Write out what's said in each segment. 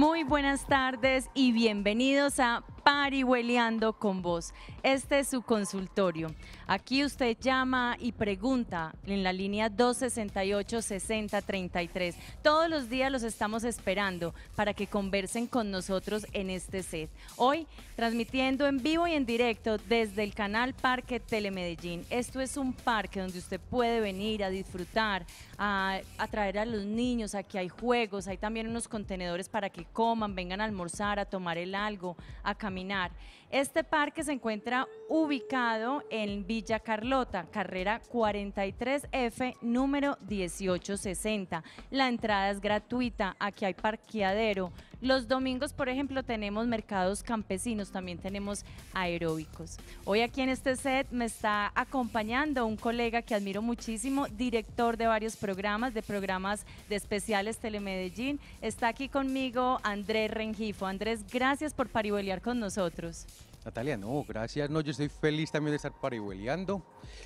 Muy buenas tardes y bienvenidos a Parihueleando con vos. Este es su consultorio. Aquí usted llama y pregunta en la línea 268-6033. Todos los días los estamos esperando para que conversen con nosotros en este set. Hoy transmitiendo en vivo y en directo desde el canal Parque Telemedellín. Esto es un parque donde usted puede venir a disfrutar, a atraer a los niños. Aquí hay juegos, hay también unos contenedores para que coman, vengan a almorzar, a tomar el algo, a caminar. Este parque se encuentra ubicado en Villa Carlota, carrera 43F, número 1860. La entrada es gratuita, aquí hay parqueadero. Los domingos, por ejemplo, tenemos mercados campesinos, también tenemos aeróbicos. Hoy aquí en este set me está acompañando un colega que admiro muchísimo, director de varios programas, de programas de especiales Telemedellín. Está aquí conmigo Andrés Rengifo. Andrés, gracias por paribolear con nosotros. Natalia, no, gracias. No, yo estoy feliz también de estar parihueleando.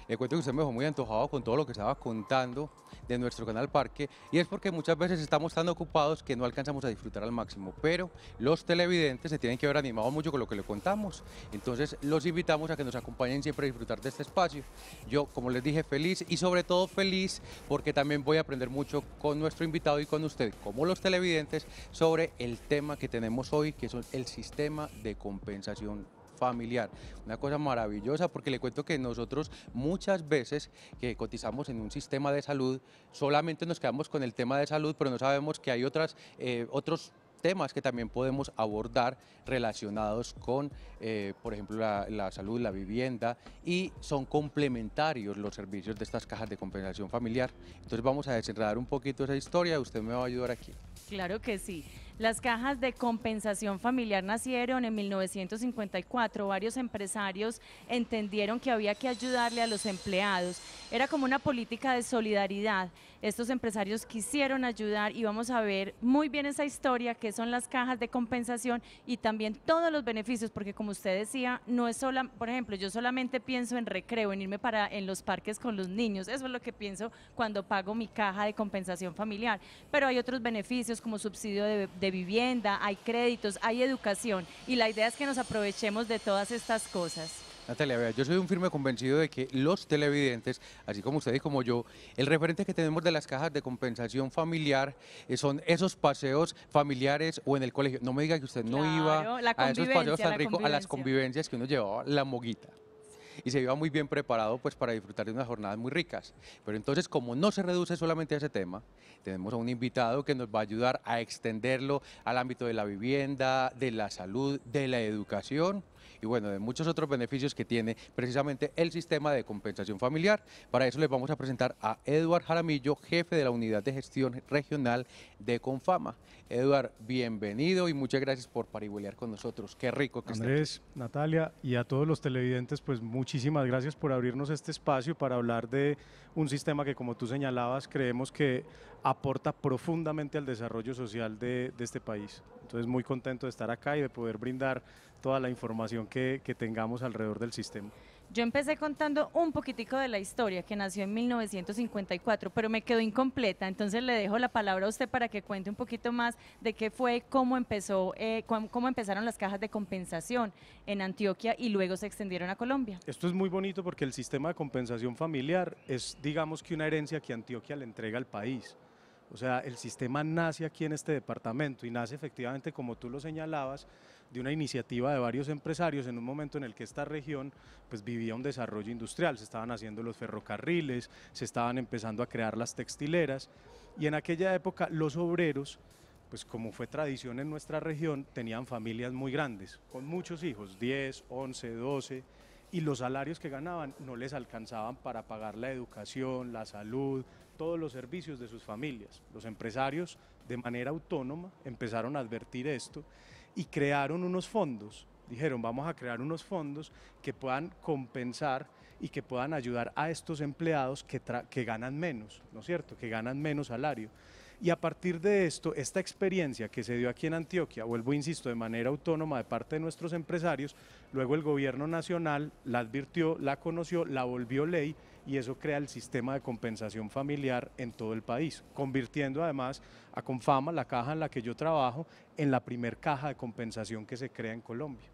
Le cuento que usted me dejó muy antojado con todo lo que estaba contando de nuestro canal Parque y es porque muchas veces estamos tan ocupados que no alcanzamos a disfrutar al máximo, pero los televidentes se tienen que haber animado mucho con lo que le contamos. Entonces, los invitamos a que nos acompañen siempre a disfrutar de este espacio. Yo, como les dije, feliz y sobre todo feliz porque también voy a aprender mucho con nuestro invitado y con usted, como los televidentes, sobre el tema que tenemos hoy, que es el sistema de compensación familiar. Una cosa maravillosa porque le cuento que nosotros muchas veces que cotizamos en un sistema de salud, solamente nos quedamos con el tema de salud, pero no sabemos que hay otras, eh, otros temas que también podemos abordar relacionados con, eh, por ejemplo, la, la, salud, la vivienda y son complementarios los servicios de estas cajas de compensación familiar. Entonces vamos a desenredar un poquito esa historia, usted me va a ayudar aquí. Claro que sí. Las cajas de compensación familiar nacieron en 1954. Varios empresarios entendieron que había que ayudarle a los empleados. Era como una política de solidaridad. Estos empresarios quisieron ayudar y vamos a ver muy bien esa historia, que son las cajas de compensación y también todos los beneficios, porque como usted decía, no es solo... por ejemplo, yo solamente pienso en recreo, en irme para en los parques con los niños. Eso es lo que pienso cuando pago mi caja de compensación familiar. Pero hay otros beneficios como subsidio de, vivienda, hay créditos, hay educación y la idea es que nos aprovechemos de todas estas cosas. Natalia, yo soy un firme convencido de que los televidentes, así como ustedes y como yo, el referente que tenemos de las cajas de compensación familiar eh, son esos paseos familiares o en el colegio. No me diga que usted no iba a esos paseos tan ricos, a las convivencias que uno llevaba la moguita y se iba muy bien preparado pues, para disfrutar de unas jornadas muy ricas. Pero entonces, como no se reduce solamente a ese tema, tenemos a un invitado que nos va a ayudar a extenderlo al ámbito de la vivienda, de la salud, de la educación y bueno, de muchos otros beneficios que tiene precisamente el sistema de compensación familiar. Para eso les vamos a presentar a Eduard Jaramillo, jefe de la unidad de gestión regional de Confama. Eduard, bienvenido y muchas gracias por paribulear con nosotros. Qué rico que Andrés, Natalia y a todos los televidentes, pues muchísimas gracias por abrirnos este espacio para hablar de un sistema que como tú señalabas creemos que aporta profundamente al desarrollo social de, este país. Entonces muy contento de estar acá y de poder brindar toda la información que, tengamos alrededor del sistema. Yo empecé contando un poquitico de la historia que nació en 1954, pero me quedó incompleta, entonces le dejo la palabra a usted para que cuente un poquito más de qué fue, cómo empezó, eh, cómo empezaron las cajas de compensación en Antioquia y luego se extendieron a Colombia. Esto es muy bonito porque el sistema de compensación familiar es, digamos que una herencia que Antioquia le entrega al país. O sea, el sistema nace aquí en este departamento y nace efectivamente, como tú lo señalabas, de una iniciativa de varios empresarios en un momento en el que esta región pues, vivía un desarrollo industrial. Se estaban haciendo los ferrocarriles, se estaban empezando a crear las textileras y en aquella época los obreros pues como fue tradición en nuestra región, tenían familias muy grandes, con muchos hijos, 10, 11, 12, y los salarios que ganaban no les alcanzaban para pagar la educación, la salud, todos los servicios de sus familias. Los empresarios de manera autónoma empezaron a advertir esto y crearon unos fondos. Dijeron, vamos a crear unos fondos que puedan compensar y que puedan ayudar a estos empleados que, ganan menos, ¿no es cierto? Que ganan menos salario. Y a partir de esto, esta experiencia que se dio aquí en Antioquia, vuelvo, insisto, de manera autónoma de parte de nuestros empresarios, luego el gobierno nacional la advirtió, la conoció, la volvió ley y eso crea el sistema de compensación familiar en todo el país, convirtiendo además a Confama, la caja en la que yo trabajo, en la primer caja de compensación que se crea en Colombia.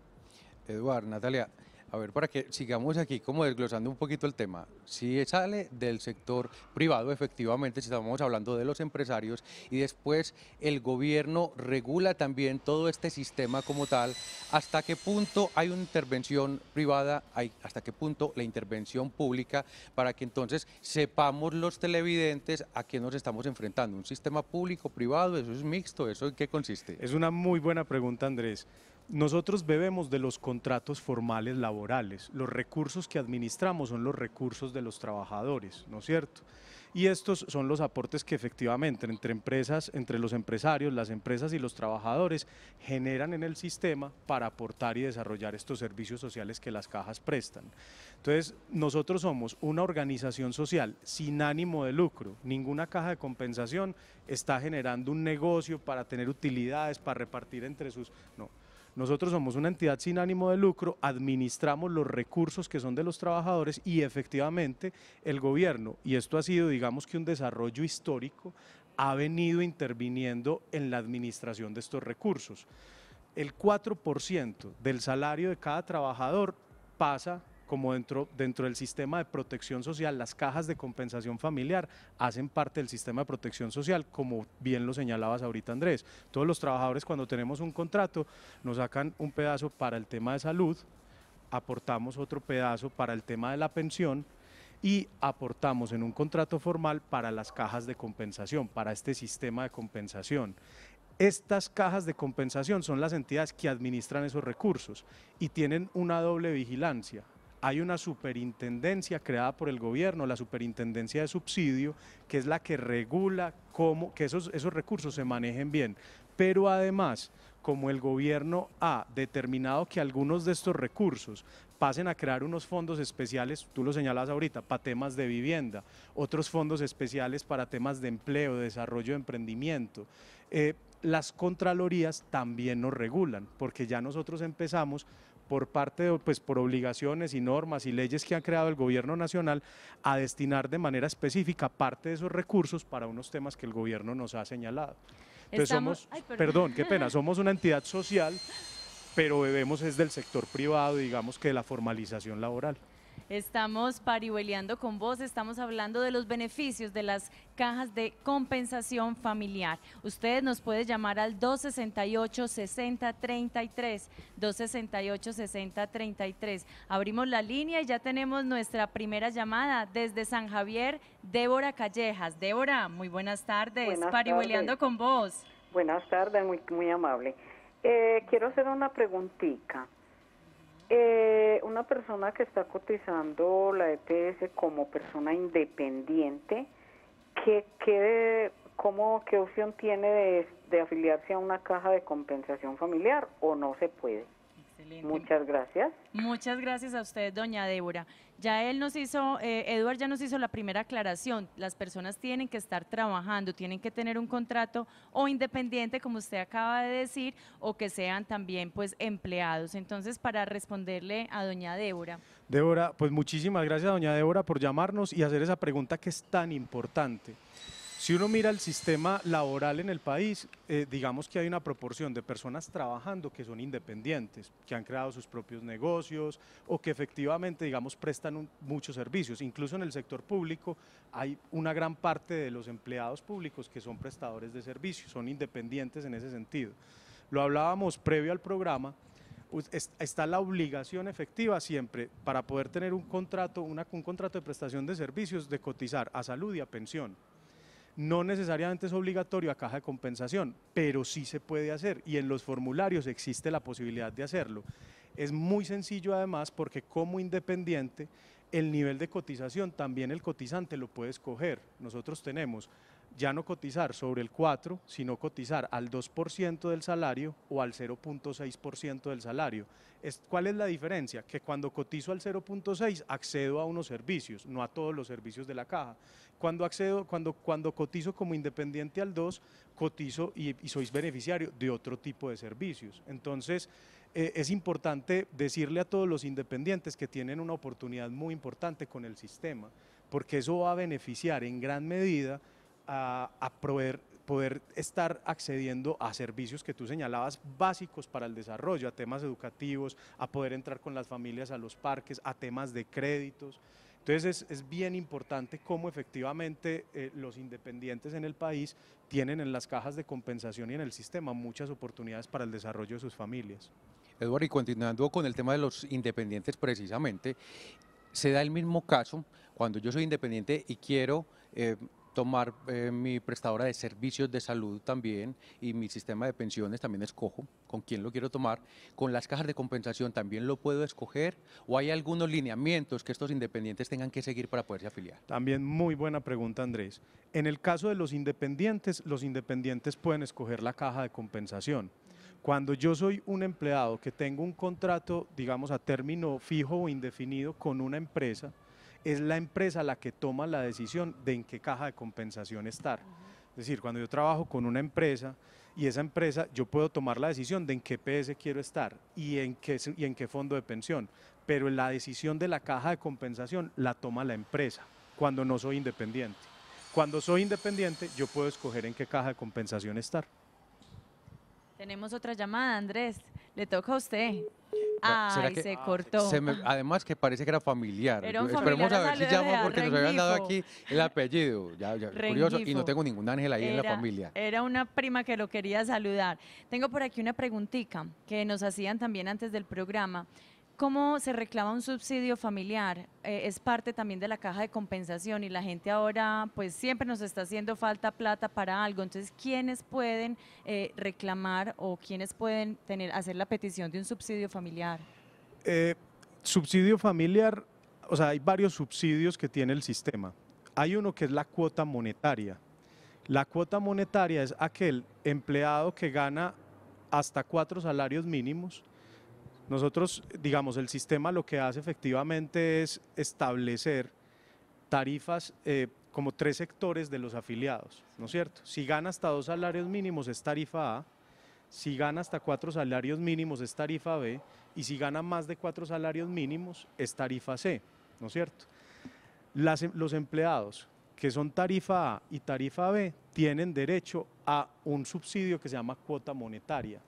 Eduard, Natalia, a ver, para que sigamos aquí como desglosando un poquito el tema. Si sale del sector privado, efectivamente, si estamos hablando de los empresarios, y después el gobierno regula también todo este sistema como tal, ¿hasta qué punto hay una intervención privada, hasta qué punto la intervención pública, para que entonces sepamos los televidentes a qué nos estamos enfrentando? ¿Un sistema público, privado? ¿Eso es mixto? ¿Eso en qué consiste? Es una muy buena pregunta, Andrés nosotros bebemos de los contratos formales laborales. Los recursos que administramos son los recursos de los trabajadores, ¿no es cierto? Y estos son los aportes que efectivamente entre empresas, entre los empresarios, las empresas y los trabajadores generan en el sistema para aportar y desarrollar estos servicios sociales que las cajas prestan. Entonces, nosotros somos una organización social sin ánimo de lucro. Ninguna caja de compensación está generando un negocio para tener utilidades, para repartir entre sus... No, nosotros somos una entidad sin ánimo de lucro, administramos los recursos que son de los trabajadores y efectivamente el gobierno, y esto ha sido digamos que un desarrollo histórico, ha venido interviniendo en la administración de estos recursos. El 4% del salario de cada trabajador pasa como dentro, dentro del sistema de protección social, las cajas de compensación familiar hacen parte del sistema de protección social, como bien lo señalabas ahorita Andrés. Todos los trabajadores cuando tenemos un contrato nos sacan un pedazo para el tema de salud, aportamos otro pedazo para el tema de la pensión y aportamos en un contrato formal para las cajas de compensación, para este sistema de compensación. Estas cajas de compensación son las entidades que administran esos recursos y tienen una doble vigilancia hay una superintendencia creada por el gobierno, la superintendencia de subsidio, que es la que regula cómo que esos, esos recursos se manejen bien. Pero además, como el gobierno ha determinado que algunos de estos recursos pasen a crear unos fondos especiales, tú lo señalas ahorita, para temas de vivienda, otros fondos especiales para temas de empleo, desarrollo de emprendimiento. Eh, las contralorías también nos regulan, porque ya nosotros empezamos por parte pues por obligaciones y normas y leyes que ha creado el gobierno nacional a destinar de manera específica parte de esos recursos para unos temas que el gobierno nos ha señalado. Entonces somos, perdón. qué pena, somos una entidad social, pero bebemos es del sector privado, digamos que de la formalización laboral. Estamos parihueleando con vos, estamos hablando de los beneficios de las cajas de compensación familiar. Ustedes nos pueden llamar al 268-6033, 268-6033. Abrimos la línea y ya tenemos nuestra primera llamada desde San Javier, Débora Callejas. Débora, muy buenas tardes, buenas parihueleando con vos. Buenas tardes, muy, muy amable. Eh, quiero hacer una preguntita. Eh, una persona que está cotizando la EPS como persona independiente, ¿qué, qué, cómo, qué opción tiene de, afiliarse a una caja de compensación familiar o no se puede? Excelente. Muchas gracias. Muchas gracias a usted, doña Débora. Ya él nos hizo, eh, Eduard ya nos hizo la primera aclaración. Las personas tienen que estar trabajando, tienen que tener un contrato o independiente, como usted acaba de decir, o que sean también pues empleados. Entonces, para responderle a doña Débora. Débora, pues muchísimas gracias, doña Débora, por llamarnos y hacer esa pregunta que es tan importante. Si uno mira el sistema laboral en el país, eh, digamos que hay una proporción de personas trabajando que son independientes, que han creado sus propios negocios o que efectivamente, digamos, prestan muchos servicios. Incluso en el sector público hay una gran parte de los empleados públicos que son prestadores de servicios, son independientes en ese sentido. Lo hablábamos previo al programa, pues, está la obligación efectiva siempre para poder tener un contrato, un contrato de prestación de servicios de cotizar a salud y a pensión no necesariamente es obligatorio a caja de compensación, pero sí se puede hacer y en los formularios existe la posibilidad de hacerlo. Es muy sencillo además porque como independiente el nivel de cotización también el cotizante lo puede escoger. Nosotros tenemos ya no cotizar sobre el 4, sino cotizar al 2% del salario o al 0.6% del salario. Es, ¿Cuál es la diferencia? Que cuando cotizo al 0.6 accedo a unos servicios, no a todos los servicios de la caja. Cuando, accedo, cuando, cuando cotizo como independiente al 2, cotizo y, sois beneficiario de otro tipo de servicios. Entonces, eh, es importante decirle a todos los independientes que tienen una oportunidad muy importante con el sistema, porque eso va a beneficiar en gran medida a, poder estar accediendo a servicios que tú señalabas básicos para el desarrollo, a temas educativos, a poder entrar con las familias a los parques, a temas de créditos. Entonces es, bien importante cómo efectivamente eh, los independientes en el país tienen en las cajas de compensación y en el sistema muchas oportunidades para el desarrollo de sus familias. Eduardo, y continuando con el tema de los independientes precisamente, se da el mismo caso cuando yo soy independiente y quiero eh, tomar eh, mi prestadora de servicios de salud también y mi sistema de pensiones también escojo con quién lo quiero tomar. Con las cajas de compensación también lo puedo escoger o hay algunos lineamientos que estos independientes tengan que seguir para poderse afiliar. También muy buena pregunta Andrés. En el caso de los independientes, los independientes pueden escoger la caja de compensación. Cuando yo soy un empleado que tengo un contrato, digamos, a término fijo o indefinido con una empresa, es la empresa la que toma la decisión de en qué caja de compensación estar. Es decir, cuando yo trabajo con una empresa y esa empresa, yo puedo tomar la decisión de en qué PS quiero estar y en qué, y en qué fondo de pensión, pero la decisión de la caja de compensación la toma la empresa cuando no soy independiente. Cuando soy independiente, yo puedo escoger en qué caja de compensación estar. Tenemos otra llamada, Andrés. Le toca a usted. Ah, se cortó. además que parece que era familiar. Esperemos a ver si llama porque nos habían dado aquí el apellido. curioso, y no tengo ningún ángel ahí en la familia. Era una prima que lo quería saludar. Tengo por aquí una preguntita que nos hacían también antes del programa. ¿Cómo se reclama un subsidio familiar? Eh, es parte también de la caja de compensación y la gente ahora pues siempre nos está haciendo falta plata para algo. Entonces, ¿quiénes pueden eh, reclamar o quiénes pueden tener, hacer la petición de un subsidio familiar? Eh, subsidio familiar, o sea, hay varios subsidios que tiene el sistema. Hay uno que es la cuota monetaria. La cuota monetaria es aquel empleado que gana hasta cuatro salarios mínimos nosotros, digamos, el sistema lo que hace efectivamente es establecer tarifas eh, como tres sectores de los afiliados, ¿no es cierto? Si gana hasta dos salarios mínimos es tarifa A, si gana hasta cuatro salarios mínimos es tarifa B y si gana más de cuatro salarios mínimos es tarifa C, ¿no es cierto? Em, los empleados que son tarifa A y tarifa B tienen derecho a un subsidio que se llama cuota monetaria.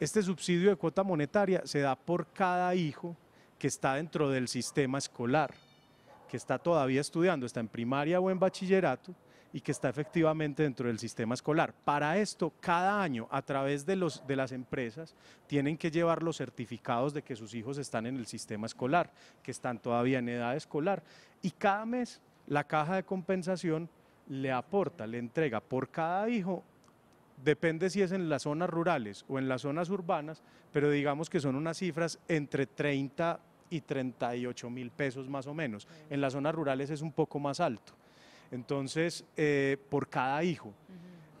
Este subsidio de cuota monetaria se da por cada hijo que está dentro del sistema escolar, que está todavía estudiando, está en primaria o en bachillerato y que está efectivamente dentro del sistema escolar. Para esto, cada año, a través de, las empresas, tienen que llevar los certificados de que sus hijos están en el sistema escolar, que están todavía en edad escolar. Y cada mes, la caja de compensación le aporta, le entrega por cada hijo depende si es en las zonas rurales o en las zonas urbanas, pero digamos que son unas cifras entre 30 y 38 mil pesos más o menos. En las zonas rurales es un poco más alto. Entonces, eh, por cada hijo.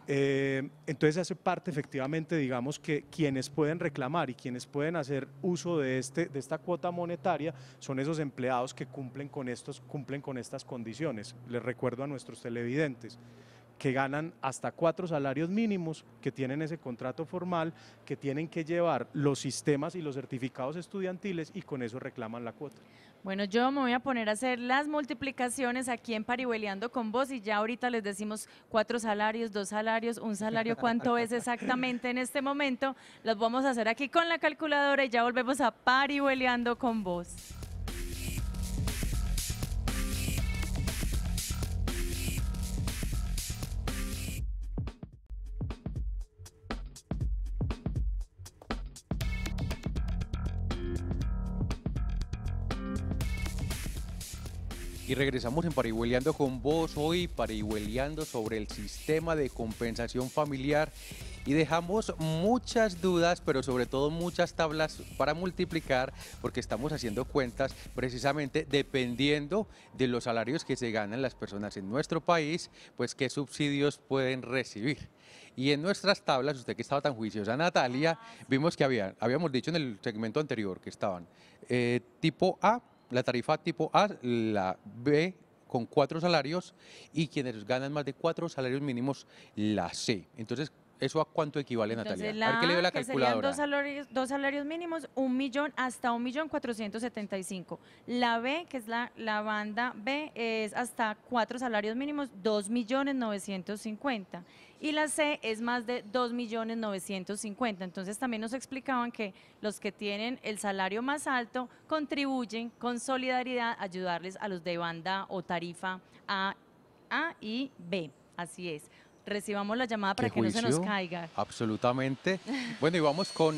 Eh, entonces hace parte efectivamente, digamos, que quienes pueden reclamar y quienes pueden hacer uso de, este, de esta cuota monetaria son esos empleados que cumplen con, estos, cumplen con estas condiciones. Les recuerdo a nuestros televidentes que ganan hasta cuatro salarios mínimos, que tienen ese contrato formal, que tienen que llevar los sistemas y los certificados estudiantiles y con eso reclaman la cuota. Bueno, yo me voy a poner a hacer las multiplicaciones aquí en Parihueleando con vos y ya ahorita les decimos cuatro salarios, dos salarios, un salario, cuánto es exactamente en este momento. Los vamos a hacer aquí con la calculadora y ya volvemos a Parihueleando con vos. Y regresamos en Parihueleando con vos hoy, Parihueleando sobre el sistema de compensación familiar. Y dejamos muchas dudas, pero sobre todo muchas tablas para multiplicar, porque estamos haciendo cuentas precisamente dependiendo de los salarios que se ganan las personas en nuestro país, pues qué subsidios pueden recibir. Y en nuestras tablas, usted que estaba tan juiciosa, Natalia, vimos que había, habíamos dicho en el segmento anterior que estaban eh, tipo A, la tarifa tipo A, la B con cuatro salarios y quienes ganan más de cuatro salarios mínimos, la C. Entonces, ¿Eso a cuánto equivale, Natalia? a la Dos salarios, dos salarios mínimos, un millón hasta un millón cuatrocientos setenta y cinco. La B, que es la, la banda B, es hasta cuatro salarios mínimos, dos millones novecientos cincuenta y la C es más de 2.950.000. Entonces también nos explicaban que los que tienen el salario más alto contribuyen con solidaridad a ayudarles a los de banda o tarifa A, y B. Así es. Recibamos la llamada para que no se nos caiga. Absolutamente. Bueno, y vamos con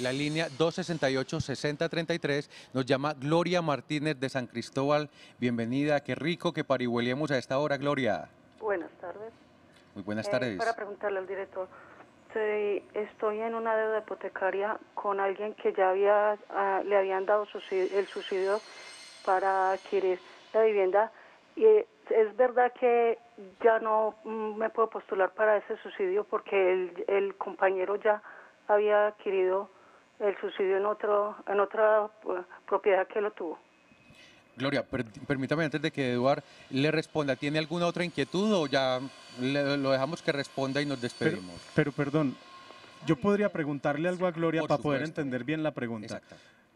la línea 268-6033. Nos llama Gloria Martínez de San Cristóbal. Bienvenida, qué rico que parihuelemos a esta hora, Gloria. Buenas tardes buenas eh, tardes. para preguntarle al director, estoy, en una deuda hipotecaria con alguien que ya había ah, le habían dado el subsidio para adquirir la vivienda y es verdad que ya no mm, me puedo postular para ese subsidio porque el, compañero ya había adquirido el subsidio en otro en otra eh, propiedad que lo tuvo. Gloria, permítame antes de que Eduard le responda, ¿tiene alguna otra inquietud o ya lo dejamos que responda y nos despedimos. Pero, perdón, yo podría preguntarle algo a Gloria para poder entender bien la pregunta.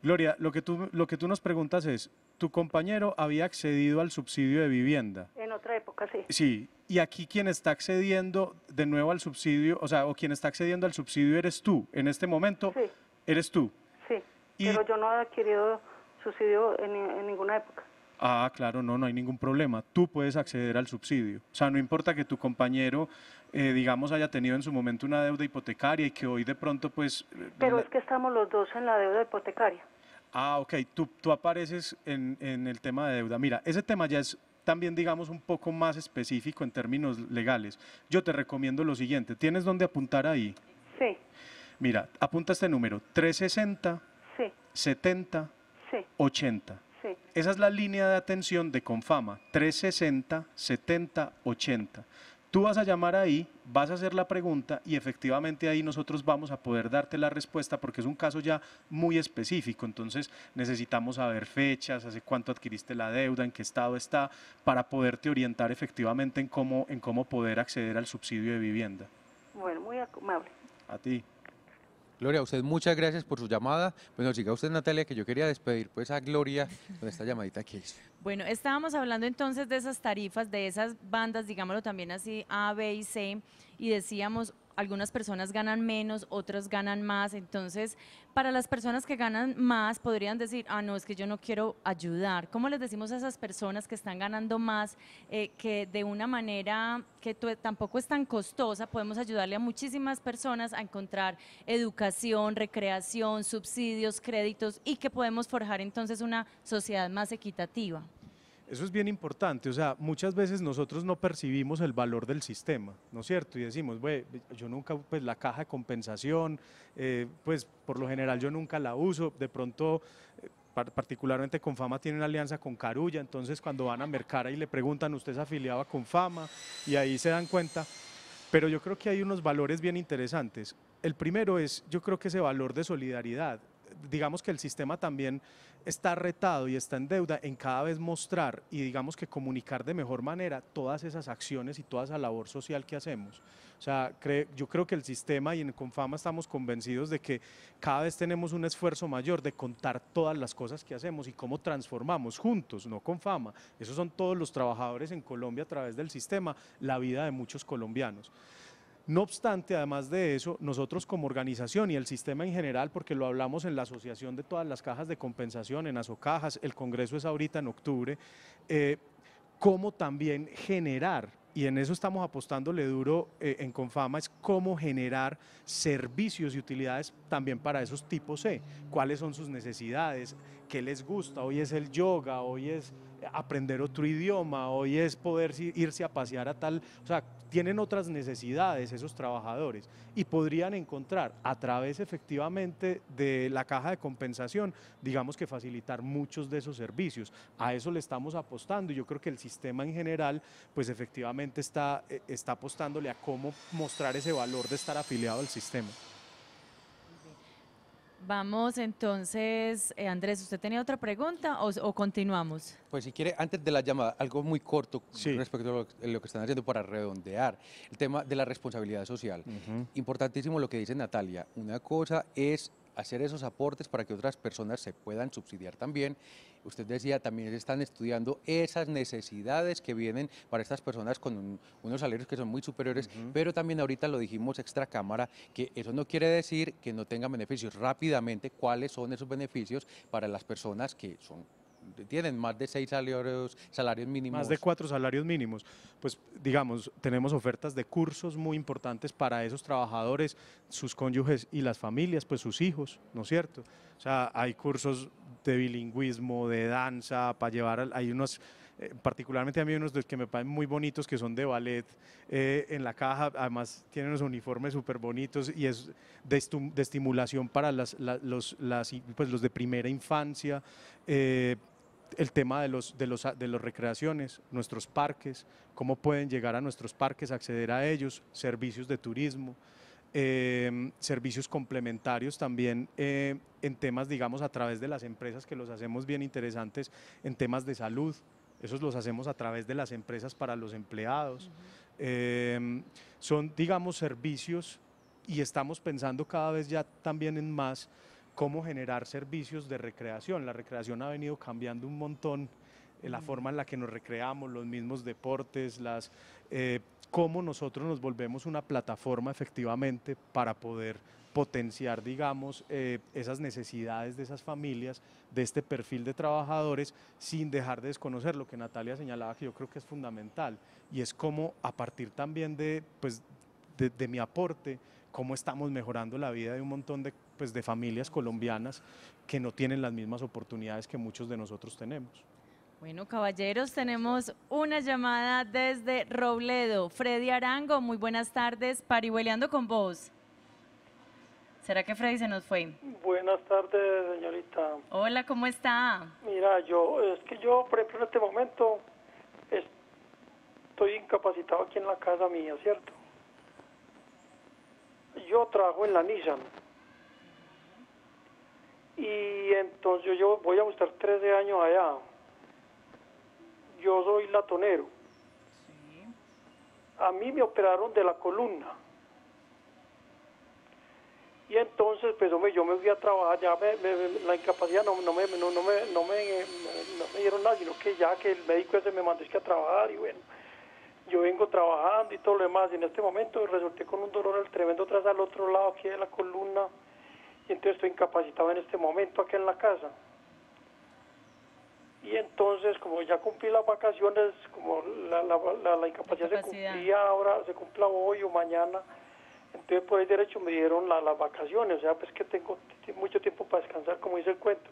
Gloria, lo que, tú, lo que tú nos preguntas es, tu compañero había accedido al subsidio de vivienda. En otra época, sí. Sí, y aquí quien está accediendo de nuevo al subsidio, o sea, o quien está accediendo al subsidio eres tú, en este momento eres tú. Sí, pero yo no he adquirido subsidio en ninguna época ah, claro, no, no hay ningún problema, tú puedes acceder al subsidio. O sea, no importa que tu compañero, eh, digamos, haya tenido en su momento una deuda hipotecaria y que hoy de pronto, pues... Pero es que estamos los dos en la deuda hipotecaria. Ah, ok, tú, tú apareces en, en el tema de deuda. Mira, ese tema ya es también digamos un poco más específico en términos legales. Yo te recomiendo lo siguiente, ¿tienes dónde apuntar ahí? Sí. Mira, apunta este número, 360, sí. 70, sí. Esa es la línea de atención de Confama, 360 70 80. Tú vas a llamar ahí, vas a hacer la pregunta y efectivamente ahí nosotros vamos a poder darte la respuesta porque es un caso ya muy específico. Entonces necesitamos saber fechas, hace cuánto adquiriste la deuda, en qué estado está, para poderte orientar efectivamente en cómo, en cómo poder acceder al subsidio de vivienda. Bueno, muy amable. A ti. Gloria, usted muchas gracias por su llamada. Bueno, siga usted, Natalia, que yo quería despedir pues a Gloria con esta llamadita que hizo. Bueno, estábamos hablando entonces de esas tarifas, de esas bandas, digámoslo también así, A, B y C, y decíamos, algunas personas ganan menos, otras ganan más. Entonces, para las personas que ganan más, podrían decir, ah, no, es que yo no quiero ayudar. ¿Cómo les decimos a esas personas que están ganando más, eh, que de una manera que tampoco es tan costosa, podemos ayudarle a muchísimas personas a encontrar educación, recreación, subsidios, créditos y que podemos forjar entonces una sociedad más equitativa? Eso es bien importante, o sea, muchas veces nosotros no percibimos el valor del sistema, ¿no es cierto? Y decimos, güey, yo nunca, pues la caja de compensación, eh, pues por lo general yo nunca la uso, de pronto, eh, particularmente con Fama tiene una alianza con Carulla, entonces cuando van a Mercara y le preguntan, ¿usted se afiliaba a Confama? Y ahí se dan cuenta, pero yo creo que hay unos valores bien interesantes. El primero es, yo creo que ese valor de solidaridad, digamos que el sistema también está retado y está en deuda en cada vez mostrar y digamos que comunicar de mejor manera todas esas acciones y toda esa labor social que hacemos. O sea, yo creo que el sistema y en Confama estamos convencidos de que cada vez tenemos un esfuerzo mayor de contar todas las cosas que hacemos y cómo transformamos juntos, no Confama. Esos son todos los trabajadores en Colombia a través del sistema, la vida de muchos colombianos. No obstante, además de eso, nosotros como organización y el sistema en general, porque lo hablamos en la asociación de todas las cajas de compensación, en Asocajas, el Congreso es ahorita en octubre, eh, cómo también generar, y en eso estamos apostándole duro eh, en Confama, es cómo generar servicios y utilidades también para esos tipos C, cuáles son sus necesidades, qué les gusta, hoy es el yoga, hoy es aprender otro idioma, hoy es poder irse a pasear a tal, o sea, tienen otras necesidades esos trabajadores y podrían encontrar a través efectivamente de la caja de compensación, digamos que facilitar muchos de esos servicios. A eso le estamos apostando y yo creo que el sistema en general pues efectivamente está, eh, está apostándole a cómo mostrar ese valor de estar afiliado al sistema. Vamos entonces, eh, Andrés, ¿usted tenía otra pregunta o, continuamos? Pues si quiere, antes de la llamada, algo muy corto respecto a lo, que están haciendo para redondear el tema de la responsabilidad social. Importantísimo lo que dice Natalia. Una cosa es hacer esos aportes para que otras personas se puedan subsidiar también. Usted decía, también están estudiando esas necesidades que vienen para estas personas con unos salarios que son muy superiores, pero también ahorita lo dijimos extra cámara, que eso no quiere decir que no tengan beneficios. Rápidamente, ¿cuáles son esos beneficios para las personas que son tienen más de seis salarios, salarios mínimos. Más de cuatro salarios mínimos. Pues digamos, tenemos ofertas de cursos muy importantes para esos trabajadores, sus cónyuges y las familias, pues sus hijos, ¿no es cierto? O sea, hay cursos de bilingüismo, de danza, para llevar, hay unos eh, particularmente a mí unos que me parecen muy bonitos que son de ballet eh, en la caja, además tienen unos uniformes súper bonitos y es de, estimulación para las, los, las, pues los de primera infancia. Eh, el tema de los, de, los, de los recreaciones, nuestros parques, cómo pueden llegar a nuestros parques, acceder a ellos, servicios de turismo, em, servicios complementarios también eh, en temas, digamos, a través de las empresas que los hacemos bien interesantes, en temas de salud, esos los hacemos a través de las empresas para los empleados. Em, son, digamos, servicios y estamos pensando cada vez ya también en más cómo generar servicios de recreación. La recreación ha venido cambiando un montón, eh, la forma en la que nos recreamos, los mismos deportes, las, eh, cómo nosotros nos volvemos una plataforma efectivamente para poder potenciar, digamos, eh, esas necesidades de esas familias, de este perfil de trabajadores, sin dejar de desconocer lo que Natalia señalaba, que yo creo que es fundamental, y es cómo a partir también de, pues, de mi aporte, cómo estamos mejorando la vida de un montón de pues, de familias colombianas que no tienen las mismas oportunidades que muchos de nosotros tenemos. Bueno, caballeros, tenemos una llamada desde Robledo. Freddy Arango, muy buenas tardes, parihueleando con vos. ¿Será que Freddy se nos fue? Buenas tardes, señorita. Hola, ¿cómo está? Mira, yo, es que yo, por ejemplo, en este momento estoy incapacitado aquí en la casa mía, ¿cierto? Yo trabajo en la Nissan y entonces yo, voy a estar 13 años allá. Yo soy latonero. A mí me operaron de la columna. Y entonces, pues yo me fui a trabajar, ya la incapacidad no, me, no, me, no, me, dieron nada, sino que ya que el médico ese me mandó que a trabajar y bueno, yo vengo trabajando y todo lo demás. Y en este momento resulté con un dolor tremendo tras al otro lado, aquí de la columna entonces estoy incapacitado en este momento aquí en la casa. Y entonces, como ya cumplí las vacaciones, como la, incapacidad, se cumplía ahora, se cumpla hoy o mañana, entonces por el derecho me dieron las vacaciones, o sea, pues que tengo mucho tiempo para descansar, como dice el cuento.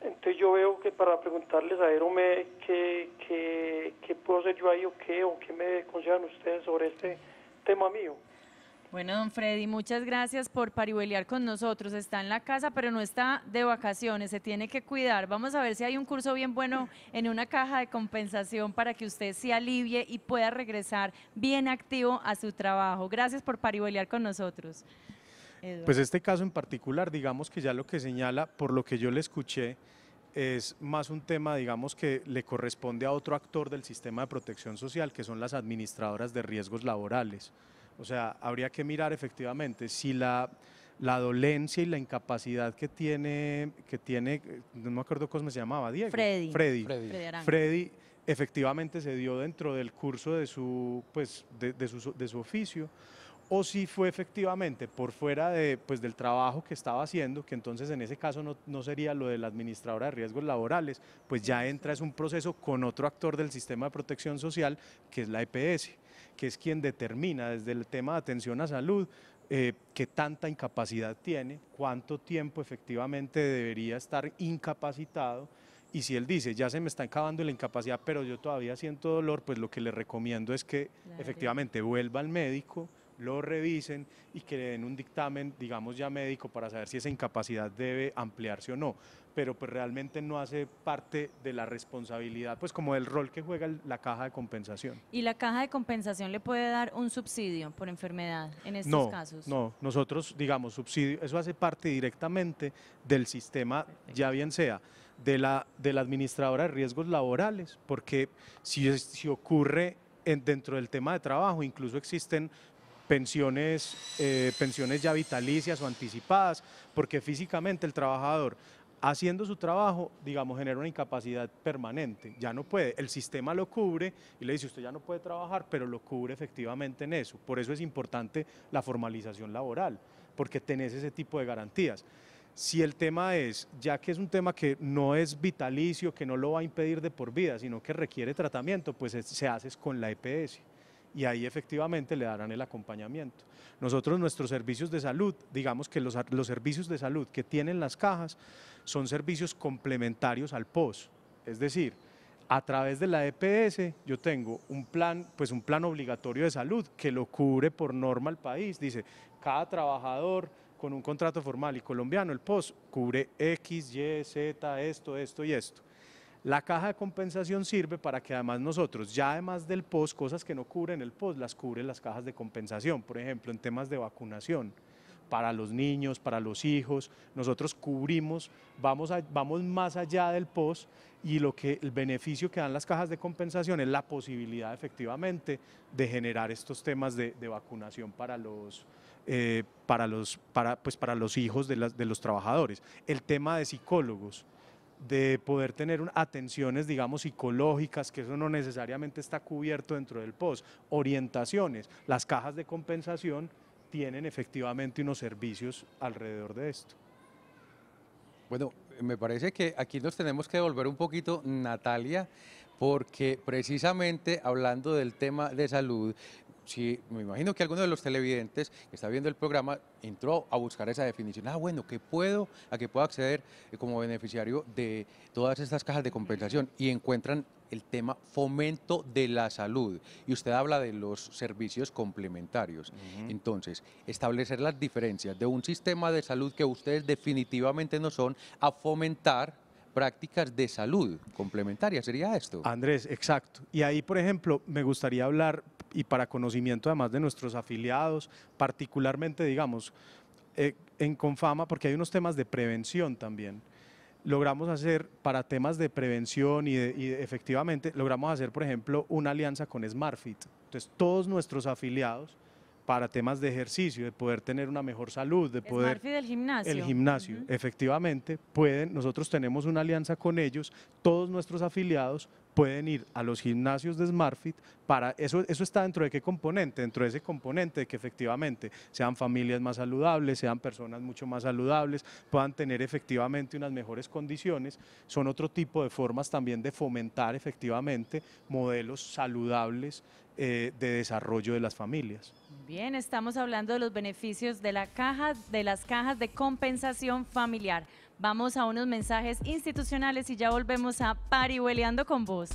Entonces yo veo que para preguntarles a Erome qué, qué, puedo hacer yo ahí o qué, o qué me consejan ustedes sobre este tema mío. Bueno, don Freddy, muchas gracias por parihuelear con nosotros. Está en la casa, pero no está de vacaciones, se tiene que cuidar. Vamos a ver si hay un curso bien bueno en una caja de compensación para que usted se alivie y pueda regresar bien activo a su trabajo. Gracias por parihuelear con nosotros. Pues este caso en particular, digamos que ya lo que señala, por lo que yo le escuché, es más un tema, digamos, que le corresponde a otro actor del sistema de protección social, que son las administradoras de riesgos laborales. O sea, habría que mirar efectivamente si la, la dolencia y la incapacidad que tiene, que tiene, no me acuerdo cómo se llamaba, Diego. Freddy. Freddy. Freddy, efectivamente se dio dentro del curso de su, pues, de, su, de su oficio o si fue efectivamente por fuera de, pues, del trabajo que estaba haciendo, que entonces en ese caso no, no, sería lo de la administradora de riesgos laborales, pues ya entra es un proceso con otro actor del sistema de protección social, que es la EPS que es quien determina desde el tema de atención a salud eh, qué tanta incapacidad tiene, cuánto tiempo efectivamente debería estar incapacitado. Y si él dice, ya se me está acabando la incapacidad, pero yo todavía siento dolor, pues lo que le recomiendo es que efectivamente vuelva al médico, lo revisen y que le den un dictamen, digamos ya médico, para saber si esa incapacidad debe ampliarse o no. Pero pues realmente no hace parte de la responsabilidad, pues como del rol que juega la caja de compensación. ¿Y la caja de compensación le puede dar un subsidio por enfermedad en estos casos? No, nosotros digamos subsidio, eso hace parte directamente del sistema, ya bien sea de la, de la administradora de riesgos laborales, porque si, si ocurre dentro del tema de trabajo, incluso existen pensiones, eh, pensiones ya vitalicias o anticipadas, porque físicamente el trabajador haciendo su trabajo, digamos, genera una incapacidad permanente, ya no puede, el sistema lo cubre y le dice usted ya no puede trabajar, pero lo cubre efectivamente en eso, por eso es importante la formalización laboral, porque tenés ese tipo de garantías. Si el tema es, ya que es un tema que no es vitalicio, que no lo va a impedir de por vida, sino que requiere tratamiento, pues se hace con la EPS y ahí efectivamente le darán el acompañamiento. Nosotros nuestros servicios de salud, digamos que los, servicios de salud que tienen las cajas son servicios complementarios al POS, es decir, a través de la EPS yo tengo un plan, pues un plan obligatorio de salud que lo cubre por norma el país, dice, cada trabajador con un contrato formal y colombiano, el POS cubre X, Y, Z, esto, esto y esto. La caja de compensación sirve para que además nosotros, ya además del POS, cosas que no cubren el POS, las cubren las cajas de compensación, por ejemplo, en temas de vacunación para los niños, para los hijos. Nosotros cubrimos, vamos, vamos más allá del POS y lo que, el beneficio que dan las cajas de compensación es la posibilidad efectivamente de generar estos temas de, vacunación para los, eh, para, los, para, pues para los hijos de los trabajadores. El tema de psicólogos de poder tener atenciones, digamos, psicológicas, que eso no necesariamente está cubierto dentro del POS, orientaciones. Las cajas de compensación tienen efectivamente unos servicios alrededor de esto. Bueno, me parece que aquí nos tenemos que devolver un poquito, Natalia, porque precisamente hablando del tema de salud, Sí, me imagino que alguno de los televidentes que está viendo el programa entró a buscar esa definición. Ah, bueno, ¿qué puedo, a qué puedo acceder eh, como beneficiario de todas estas cajas de compensación? Y encuentran el tema fomento de la salud. Y usted habla de los servicios complementarios. Entonces, establecer las diferencias de un sistema de salud que ustedes definitivamente no son a fomentar prácticas de salud complementarias, sería esto. Andrés, exacto. Y ahí, por ejemplo, me gustaría hablar, y para conocimiento además de nuestros afiliados, particularmente, digamos, eh, en Confama, porque hay unos temas de prevención también. Logramos hacer para temas de prevención y, efectivamente logramos hacer, por ejemplo, una alianza con SmartFit. Entonces, todos nuestros afiliados para temas de ejercicio, de poder tener una mejor salud, de poder... Smartfit del gimnasio. El gimnasio, efectivamente, pueden, nosotros tenemos una alianza con ellos, todos nuestros afiliados pueden ir a los gimnasios de SmartFit para eso eso está dentro de qué componente dentro de ese componente de que efectivamente sean familias más saludables sean personas mucho más saludables puedan tener efectivamente unas mejores condiciones son otro tipo de formas también de fomentar efectivamente modelos saludables eh, de desarrollo de las familias. Bien, estamos hablando de los beneficios de, la caja, de las cajas de compensación familiar. Vamos a unos mensajes institucionales y ya volvemos a Parihueleando con vos.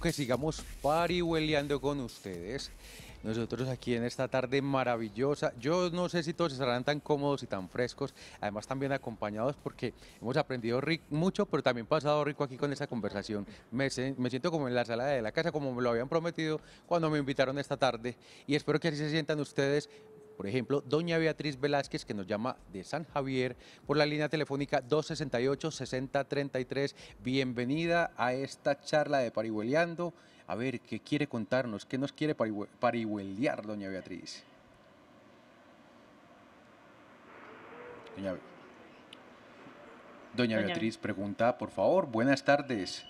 que sigamos parihueleando con ustedes. Nosotros aquí en esta tarde maravillosa, yo no sé si todos estarán tan cómodos y tan frescos, además también acompañados porque hemos aprendido mucho, pero también pasado rico aquí con esta conversación. Me, me siento como en la sala de la casa, como me lo habían prometido cuando me invitaron esta tarde y espero que así se sientan ustedes por ejemplo, doña Beatriz Velázquez, que nos llama de San Javier por la línea telefónica 268-6033. Bienvenida a esta charla de Parihueleando. A ver, ¿qué quiere contarnos? ¿Qué nos quiere parihuelear, doña Beatriz? Doña, doña Beatriz pregunta, por favor, buenas tardes.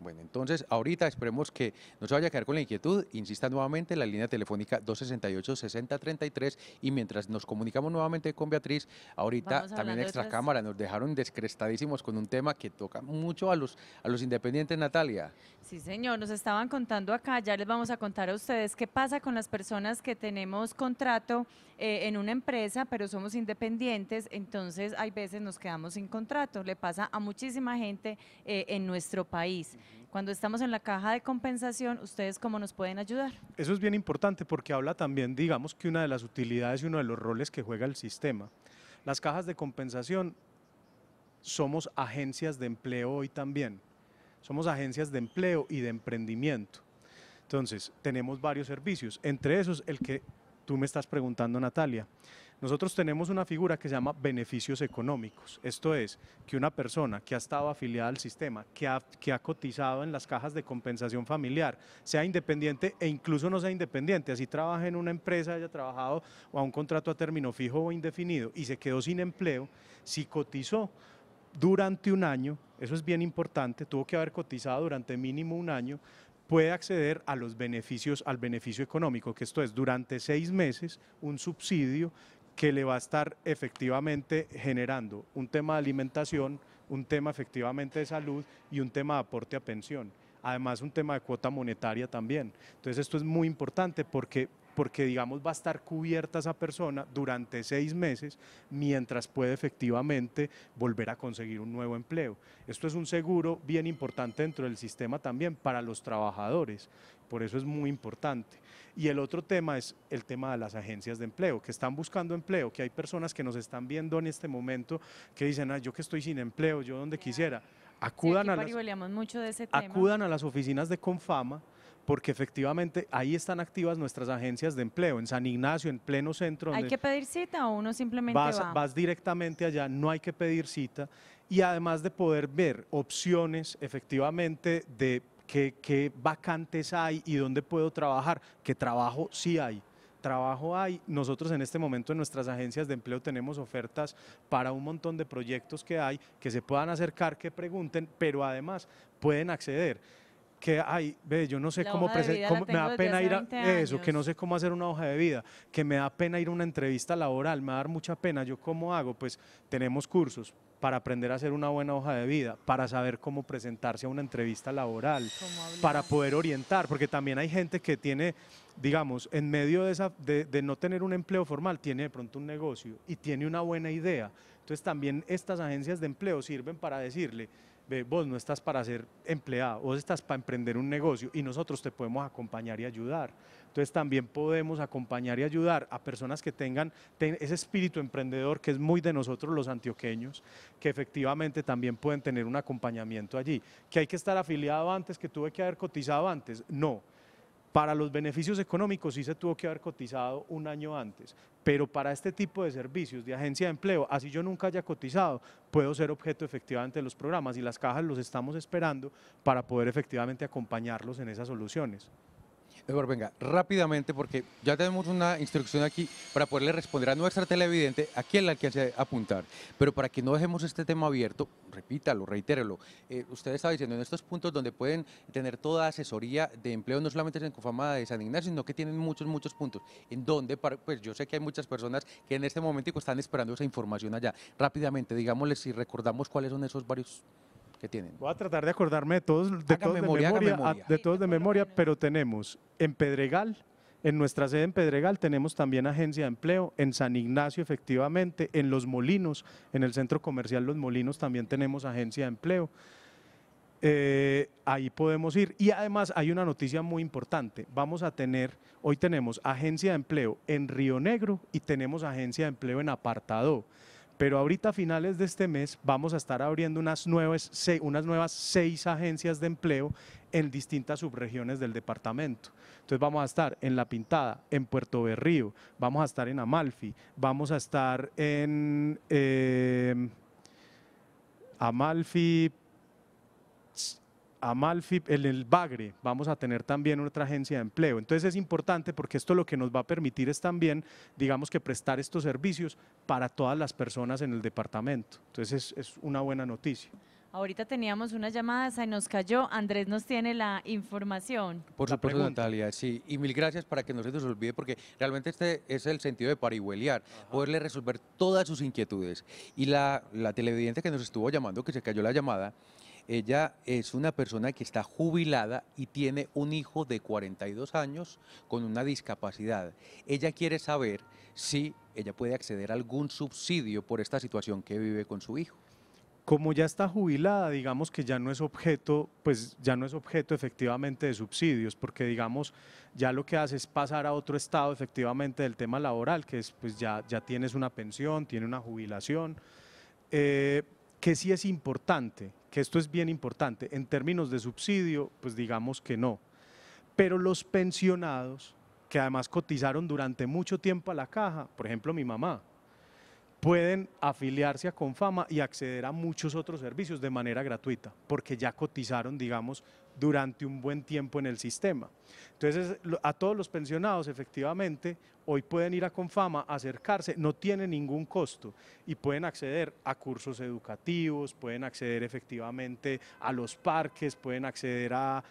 Bueno, entonces ahorita esperemos que no se vaya a quedar con la inquietud. Insista nuevamente en la línea telefónica 268-6033 y mientras nos comunicamos nuevamente con Beatriz, ahorita también extra cámara nos dejaron descrestadísimos con un tema que toca mucho a los, a los independientes, Natalia. Sí, señor, nos estaban contando acá, ya les vamos a contar a ustedes qué pasa con las personas que tenemos contrato eh, en una empresa, pero somos independientes, entonces hay veces nos quedamos sin contrato. Le pasa a muchísima gente eh, en nuestro país. Cuando estamos en la caja de compensación, ¿ustedes cómo nos pueden ayudar? Eso es bien importante porque habla también, digamos, que una de las utilidades y uno de los roles que juega el sistema. Las cajas de compensación somos agencias de empleo hoy también. Somos agencias de empleo y de emprendimiento. Entonces, tenemos varios servicios, entre esos el que tú me estás preguntando, Natalia, nosotros tenemos una figura que se llama beneficios económicos. Esto es, que una persona que ha estado afiliada al sistema, que ha, cotizado en las cajas de compensación familiar, sea independiente e incluso no sea independiente, así trabaja en una empresa, haya trabajado o a un contrato a término fijo o indefinido y se quedó sin empleo, si cotizó durante un año, eso es bien importante, tuvo que haber cotizado durante mínimo un año, puede acceder a los beneficios, al beneficio económico, que esto es durante seis meses un subsidio que le va a estar efectivamente generando un tema de alimentación, un tema efectivamente de salud y un tema de aporte a pensión. Además, un tema de cuota monetaria también. Entonces, esto es muy importante porque porque digamos va a estar cubierta esa persona durante seis meses mientras puede efectivamente volver a conseguir un nuevo empleo. Esto es un seguro bien importante dentro del sistema también para los trabajadores, por eso es muy importante. Y el otro tema es el tema de las agencias de empleo, que están buscando empleo, que hay personas que nos están viendo en este momento que dicen, ah, yo que estoy sin empleo, yo donde quisiera. Acudan, a las, acudan a las oficinas de Confama, porque efectivamente ahí están activas nuestras agencias de empleo, en San Ignacio, en pleno centro. ¿Hay que pedir cita o uno simplemente vas, va? Vas directamente allá, no hay que pedir cita y además de poder ver opciones efectivamente de qué, qué vacantes hay y dónde puedo trabajar, que trabajo sí hay trabajo hay. Nosotros en este momento en nuestras agencias de empleo tenemos ofertas para un montón de proyectos que hay, que se puedan acercar, que pregunten, pero además pueden acceder que, ay, ve, yo no sé cómo, me da pena ir eso, que no sé cómo hacer una hoja de vida, que me da pena ir a una entrevista laboral, me da dar mucha pena, yo cómo hago, pues tenemos cursos para aprender a hacer una buena hoja de vida, para saber cómo presentarse a una entrevista laboral, para poder orientar, porque también hay gente que tiene, digamos, en medio de, esa, de no tener un empleo formal, tiene de pronto un negocio y tiene una buena idea. Entonces también estas agencias de empleo sirven para decirle, vos no estás para ser empleado, vos estás para emprender un negocio y nosotros te podemos acompañar y ayudar. Entonces también podemos acompañar y ayudar a personas que tengan ese espíritu emprendedor que es muy de nosotros los antioqueños, que efectivamente también pueden tener un acompañamiento allí. ¿Que hay que estar afiliado antes, que tuve que haber cotizado antes? No para los beneficios económicos sí se tuvo que haber cotizado un año antes, pero para este tipo de servicios de agencia de empleo, así yo nunca haya cotizado, puedo ser objeto efectivamente de los programas y las cajas los estamos esperando para poder efectivamente acompañarlos en esas soluciones. Eduardo, venga, rápidamente, porque ya tenemos una instrucción aquí para poderle responder a nuestra televidente a quién la alcance apuntar. Pero para que no dejemos este tema abierto, repítalo, reitérelo. Eh, usted estaba diciendo, en estos puntos donde pueden tener toda asesoría de empleo, no solamente en Confamada de San Ignacio, sino que tienen muchos, muchos puntos. En donde, pues yo sé que hay muchas personas que en este momento están esperando esa información allá. Rápidamente, digámosles si recordamos cuáles son esos varios Voy a tratar de acordarme de todos de, todos ah, memoria, de memoria, pero tenemos en Pedregal, en nuestra sede en Pedregal tenemos también agencia de empleo, en San Ignacio efectivamente, en Los Molinos, en el centro comercial Los Molinos también tenemos agencia de empleo. Eh, ahí podemos ir. Y además hay una noticia muy importante. Vamos a tener, hoy tenemos agencia de empleo en Río Negro y tenemos agencia de empleo en Apartado pero ahorita a finales de este mes vamos a estar abriendo unas nuevas, unas nuevas seis agencias de empleo en distintas subregiones del departamento. Entonces vamos a estar en La Pintada, en Puerto Berrío, vamos a estar en Amalfi, vamos a estar en eh, Amalfi, Amalfi, en el Bagre, vamos a tener también otra agencia de empleo. Entonces es importante porque esto lo que nos va a permitir es también, digamos que prestar estos servicios para todas las personas en el departamento. Entonces es, una buena noticia. Ahorita teníamos una llamada, se nos cayó. Andrés nos tiene la información. Por supuesto, Natalia, sí. Y mil gracias para que no se nos olvide, porque realmente este es el sentido de parihuelear, poderle resolver todas sus inquietudes. Y la, la televidente que nos estuvo llamando, que se cayó la llamada, ella es una persona que está jubilada y tiene un hijo de 42 años con una discapacidad. Ella quiere saber si ella puede acceder a algún subsidio por esta situación que vive con su hijo como ya está jubilada, digamos que ya no es objeto, pues ya no es objeto efectivamente de subsidios, porque digamos ya lo que hace es pasar a otro estado efectivamente del tema laboral, que es pues ya, ya tienes una pensión, tiene una jubilación, eh, que sí es importante, que esto es bien importante. En términos de subsidio, pues digamos que no. Pero los pensionados, que además cotizaron durante mucho tiempo a la caja, por ejemplo mi mamá, pueden afiliarse a Confama y acceder a muchos otros servicios de manera gratuita, porque ya cotizaron, digamos, durante un buen tiempo en el sistema. Entonces, a todos los pensionados, efectivamente, hoy pueden ir a Confama, acercarse, no tiene ningún costo y pueden acceder a cursos educativos, pueden acceder efectivamente a los parques, pueden acceder a,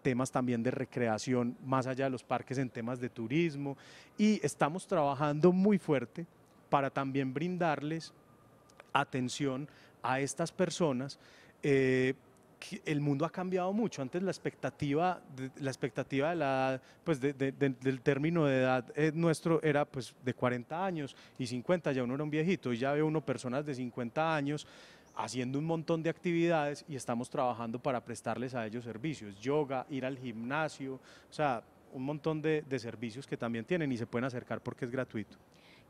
temas también de recreación, más allá de los parques en temas de turismo. Y estamos trabajando muy fuerte para también brindarles atención a estas personas. Eh, el mundo ha cambiado mucho. Antes la expectativa, la expectativa de la pues del término de edad eh, nuestro era pues de 40 años y 50, ya uno era un viejito y ya ve uno personas de 50 años haciendo un montón de actividades y estamos trabajando para prestarles a ellos servicios, yoga, ir al gimnasio, o sea, un montón de servicios que también tienen y se pueden acercar porque es gratuito.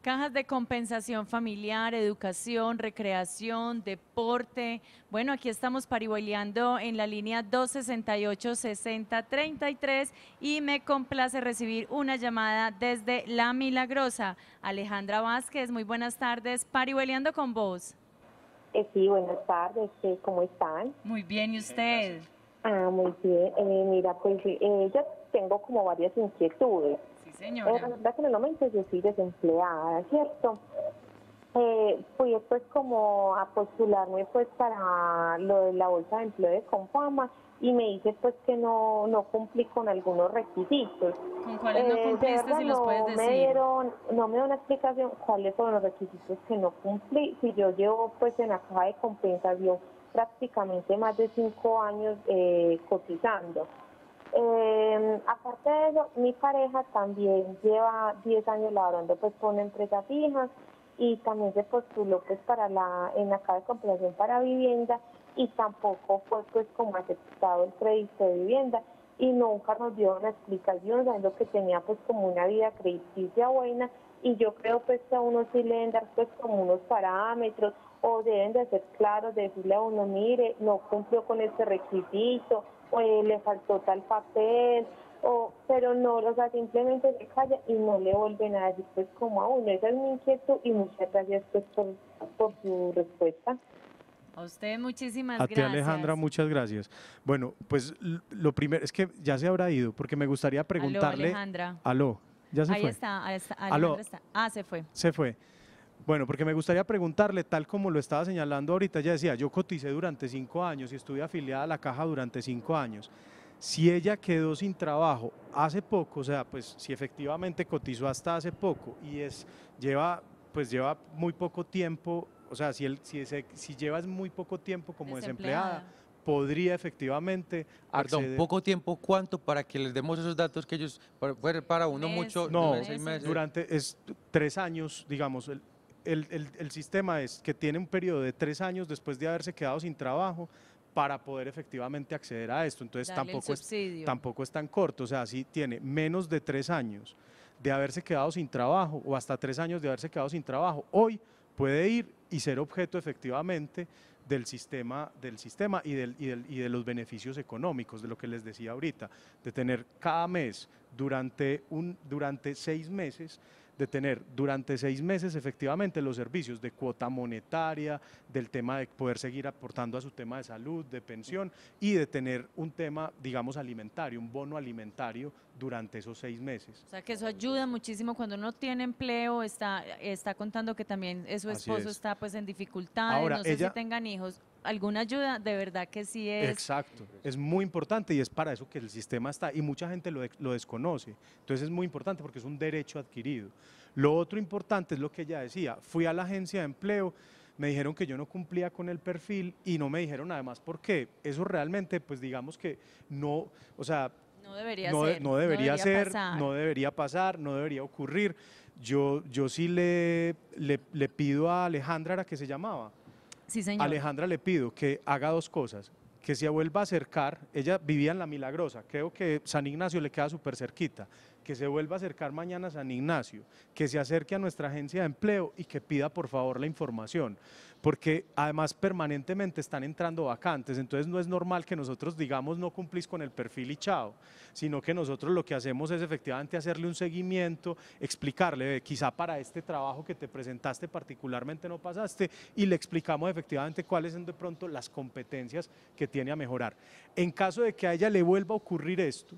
Cajas de compensación familiar, educación, recreación, deporte. Bueno, aquí estamos parihueleando en la línea 268-6033 y me complace recibir una llamada desde La Milagrosa. Alejandra Vázquez, muy buenas tardes. Parihueleando con vos. Eh, sí, buenas tardes. Eh, ¿Cómo están? Muy bien, ¿y usted? Ah, muy bien. Eh, mira, pues en eh, yo tengo como varias inquietudes señora. Eh, yo soy desempleada, ¿cierto? Eh, fui después pues como a postularme pues para lo de la bolsa de empleo de Confama y me dice pues que no, no cumplí con algunos requisitos. ¿Con cuáles no eh, cumpliste si los puedes decir? Me dieron, no me dio una explicación cuáles fueron los requisitos que no cumplí. Si yo llevo pues en la caja de compensación prácticamente más de cinco años eh, cotizando. Eh, aparte de eso, mi pareja también lleva 10 años laborando pues con empresas fijas y también se postuló pues para la, en la Cámara de compilación para vivienda y tampoco fue pues como aceptado el crédito de vivienda y nunca nos dio una explicación, lo que tenía pues como una vida crediticia buena y yo creo pues que a uno sí le deben dar pues como unos parámetros o deben de ser claros, decirle a uno, mire, no cumplió con ese requisito eh, le faltó tal papel, o, pero no, o sea, simplemente se calla y no le vuelven a decir pues como a uno. Esa es mi inquietud y muchas gracias pues, por, su respuesta. A usted muchísimas gracias. A ti Alejandra, muchas gracias. Bueno, pues lo primero es que ya se habrá ido porque me gustaría preguntarle... Aló, Alejandra. Aló, ya se fue. ahí está, está. Ah, se fue. Se fue. Bueno, porque me gustaría preguntarle, tal como lo estaba señalando ahorita, ella decía, yo coticé durante cinco años y estuve afiliada a la caja durante cinco años. Si ella quedó sin trabajo hace poco, o sea, pues si efectivamente cotizó hasta hace poco y es, lleva, pues lleva muy poco tiempo, o sea, si, él, si, si llevas muy poco tiempo como desempleada, podría efectivamente acceder. poco tiempo, ¿cuánto para que les demos esos datos que ellos, para, para uno mucho? No, durante es, tres años, digamos, el, el, sistema es que tiene un periodo de tres años después de haberse quedado sin trabajo para poder efectivamente acceder a esto. Entonces tampoco es, tampoco es tan corto, o sea, si tiene menos de tres años de haberse quedado sin trabajo o hasta tres años de haberse quedado sin trabajo, hoy puede ir y ser objeto efectivamente del sistema, del sistema y, y, de los beneficios económicos, de lo que les decía ahorita, de tener cada mes durante, un, durante seis meses de tener durante seis meses efectivamente los servicios de cuota monetaria, del tema de poder seguir aportando a su tema de salud, de pensión y de tener un tema, digamos, alimentario, un bono alimentario durante esos seis meses. O sea que eso ayuda muchísimo cuando uno tiene empleo, está, está contando que también su esposo está pues en dificultades, no sé si tengan hijos alguna ayuda, de verdad que sí es. Exacto, es muy importante y es para eso que el sistema está y mucha gente lo, desconoce. Entonces es muy importante porque es un derecho adquirido. Lo otro importante es lo que ella decía, fui a la agencia de empleo, me dijeron que yo no cumplía con el perfil y no me dijeron además por qué. Eso realmente, pues digamos que no, o sea, no debería ser, no debería, pasar. no debería pasar, no debería ocurrir. Yo, yo sí le, le, le pido a Alejandra, era que se llamaba, Sí, Alejandra le pido que haga dos cosas que se vuelva a acercar, ella vivía en La Milagrosa, creo que San Ignacio le queda súper cerquita, que se vuelva a acercar mañana a San Ignacio, que se acerque a nuestra agencia de empleo y que pida por favor la información, porque además permanentemente están entrando vacantes, entonces no es normal que nosotros digamos no cumplís con el perfil y chao, sino que nosotros lo que hacemos es efectivamente hacerle un seguimiento, explicarle, quizá para este trabajo que te presentaste particularmente no pasaste y le explicamos efectivamente cuáles son de pronto las competencias que tiene a mejorar. En caso de que a ella le vuelva a ocurrir esto,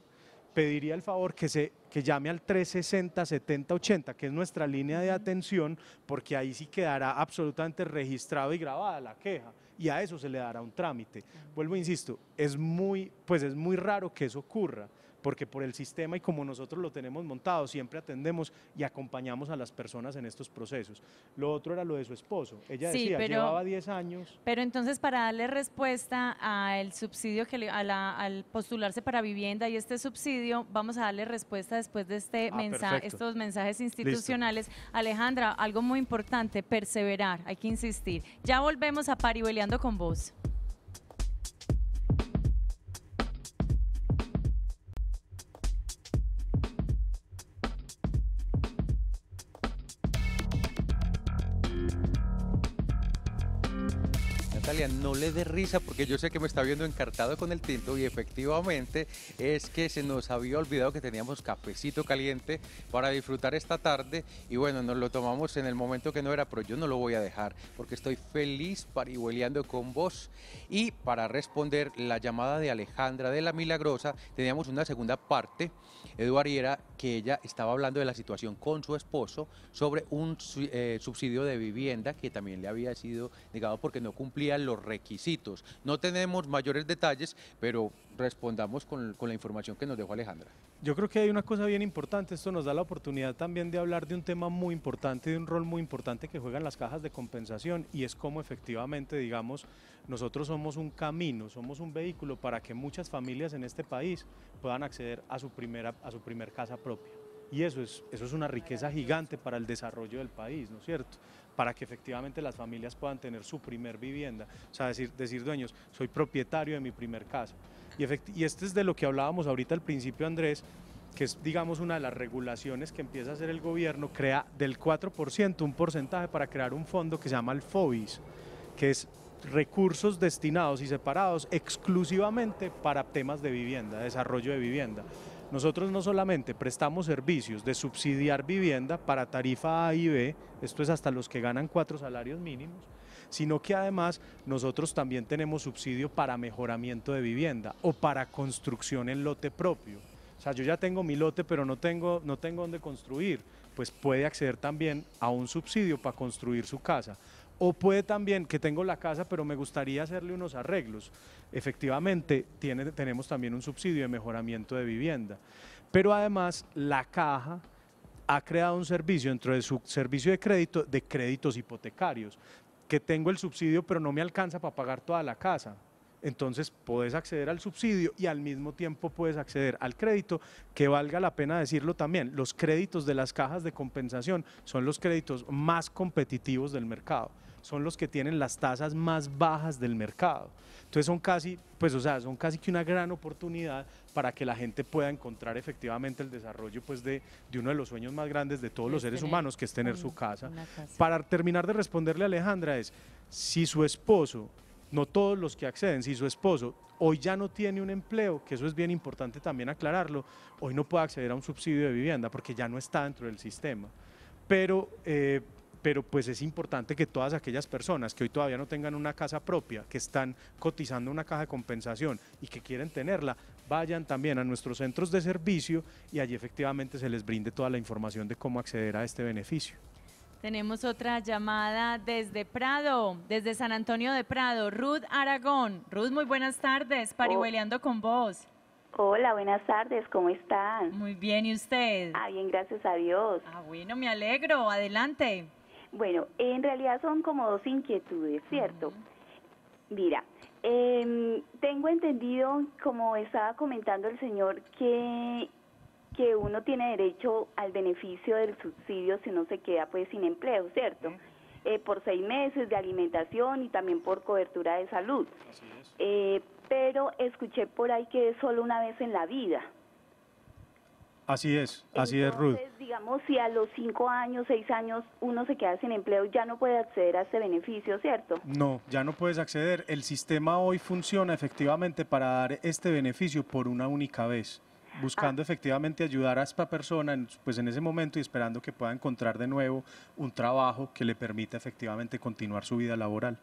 pediría el favor que se que llame al 360 7080 que es nuestra línea de atención, porque ahí sí quedará absolutamente registrado y grabada la queja y a eso se le dará un trámite. Vuelvo insisto, es muy pues es muy raro que eso ocurra porque por el sistema y como nosotros lo tenemos montado, siempre atendemos y acompañamos a las personas en estos procesos. Lo otro era lo de su esposo. Ella decía, llevaba 10 años. Pero entonces, para darle respuesta al subsidio, que al postularse para vivienda y este subsidio, vamos a darle respuesta después de este ah, mensaje, estos mensajes institucionales. Alejandra, algo muy importante, perseverar, hay que insistir. Ya volvemos a paribeleando con vos. no le dé risa porque yo sé que me está viendo encartado con el tinto y efectivamente es que se nos había olvidado que teníamos cafecito caliente para disfrutar esta tarde y bueno, nos lo tomamos en el momento que no era, pero yo no lo voy a dejar porque estoy feliz parihueleando con vos y para responder la llamada de Alejandra de la Milagrosa teníamos una segunda parte, Eduard que ella estaba hablando de la situación con su esposo sobre un eh, subsidio de vivienda que también le había sido negado porque no cumplía los requisitos. No tenemos mayores detalles, pero respondamos con, con la información que nos dejó Alejandra. Yo creo que hay una cosa bien importante, esto nos da la oportunidad también de hablar de un tema muy importante, de un rol muy importante que juegan las cajas de compensación y es cómo efectivamente, digamos, nosotros somos un camino, somos un vehículo para que muchas familias en este país puedan acceder a su, primera, a su primer casa propia. Y eso es, eso es una riqueza gigante para el desarrollo del país, ¿no es cierto? Para que efectivamente las familias puedan tener su primer vivienda. O sea, decir, decir dueños, soy propietario de mi primer casa. Y, y este es de lo que hablábamos ahorita al principio, Andrés, que es, digamos, una de las regulaciones que empieza a hacer el gobierno, crea del 4% un porcentaje para crear un fondo que se llama el FOBIS, que es recursos destinados y separados exclusivamente para temas de vivienda, desarrollo de vivienda. Nosotros no solamente prestamos servicios de subsidiar vivienda para tarifa A y B, esto es hasta los que ganan cuatro salarios mínimos, sino que además nosotros también tenemos subsidio para mejoramiento de vivienda o para construcción en lote propio. O sea, yo ya tengo mi lote, pero no tengo, no tengo dónde construir, pues puede acceder también a un subsidio para construir su casa o puede también que tengo la casa, pero me gustaría hacerle unos arreglos. Efectivamente, tiene, tenemos también un subsidio de mejoramiento de vivienda. Pero además, la caja ha creado un servicio dentro de su servicio de crédito de créditos hipotecarios, que tengo el subsidio, pero no me alcanza para pagar toda la casa. Entonces, puedes acceder al subsidio y al mismo tiempo puedes acceder al crédito, que valga la pena decirlo también, los créditos de las cajas de compensación son los créditos más competitivos del mercado son los que tienen las tasas más bajas del mercado. Entonces son casi, pues o sea, son casi que una gran oportunidad para que la gente pueda encontrar efectivamente el desarrollo pues de, de uno de los sueños más grandes de todos los seres humanos, que es tener su casa. Para terminar de responderle a Alejandra es, si su esposo, no todos los que acceden, si su esposo hoy ya no tiene un empleo, que eso es bien importante también aclararlo, hoy no puede acceder a un subsidio de vivienda porque ya no está dentro del sistema. Pero eh, pero pues es importante que todas aquellas personas que hoy todavía no tengan una casa propia, que están cotizando una caja de compensación y que quieren tenerla, vayan también a nuestros centros de servicio y allí efectivamente se les brinde toda la información de cómo acceder a este beneficio. Tenemos otra llamada desde Prado, desde San Antonio de Prado, Ruth Aragón. Ruth, muy buenas tardes, parihueleando con vos. Hola, buenas tardes, ¿cómo están? Muy bien, ¿y usted? Ah, bien, gracias a Dios. Ah, bueno, me alegro, adelante. Bueno, en realidad son como dos inquietudes, ¿cierto? Mira, em, tengo entendido, como estaba comentando el señor, que, que uno tiene derecho al beneficio del subsidio si no se queda pues sin empleo, ¿cierto? Eh, por seis meses de alimentación y también por cobertura de salud. Así es. Eh, pero escuché por ahí que es solo una vez en la vida. Así es, así es, Ruth. Digamos, si a los cinco años, seis años uno se queda sin empleo, ya no puede acceder a este beneficio, ¿cierto? No, ya no puedes acceder. El sistema hoy funciona efectivamente para dar este beneficio por una única vez buscando ah. efectivamente ayudar a esta persona pues en ese momento y esperando que pueda encontrar de nuevo un trabajo que le permita efectivamente continuar su vida laboral.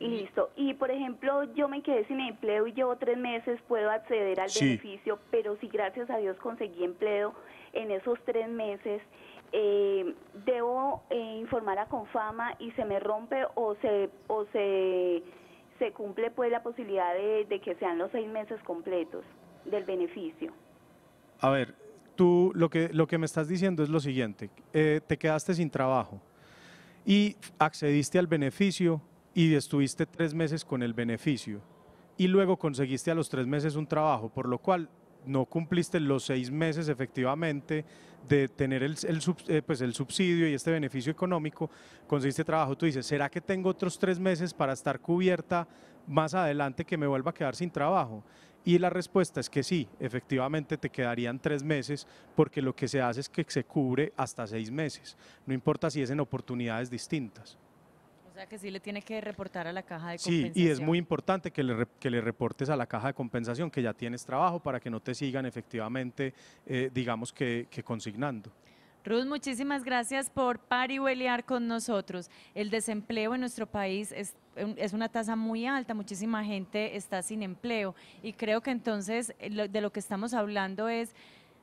Listo. Y por ejemplo, yo me quedé sin empleo y llevo tres meses, puedo acceder al beneficio, pero si gracias a Dios conseguí empleo en esos tres meses, eh, debo eh, informar a Confama y se me rompe o se o se, cumple pues la posibilidad de, que sean los seis meses completos del beneficio. A ver, tú lo que, lo que me estás diciendo es lo siguiente, eh, te quedaste sin trabajo y accediste al beneficio y estuviste tres meses con el beneficio y luego conseguiste a los tres meses un trabajo, por lo cual no cumpliste los seis meses efectivamente de tener eh, pues, el, subsidio y este beneficio económico, conseguiste trabajo, tú dices, ¿será que tengo otros tres meses para estar cubierta más adelante que me vuelva a quedar sin trabajo? Y la respuesta es que sí, efectivamente te quedarían tres meses, porque lo que se hace es que se cubre hasta seis meses, no importa si es en oportunidades distintas que sí le tiene que reportar a la caja de compensación. Sí, y es muy importante que le, que le reportes a la caja de compensación que ya tienes trabajo para que no te sigan efectivamente, eh, digamos que, consignando. Ruth, muchísimas gracias por parihuelear con nosotros. El desempleo en nuestro país es, es, una tasa muy alta, muchísima gente está sin empleo y creo que entonces eh, de lo que estamos hablando es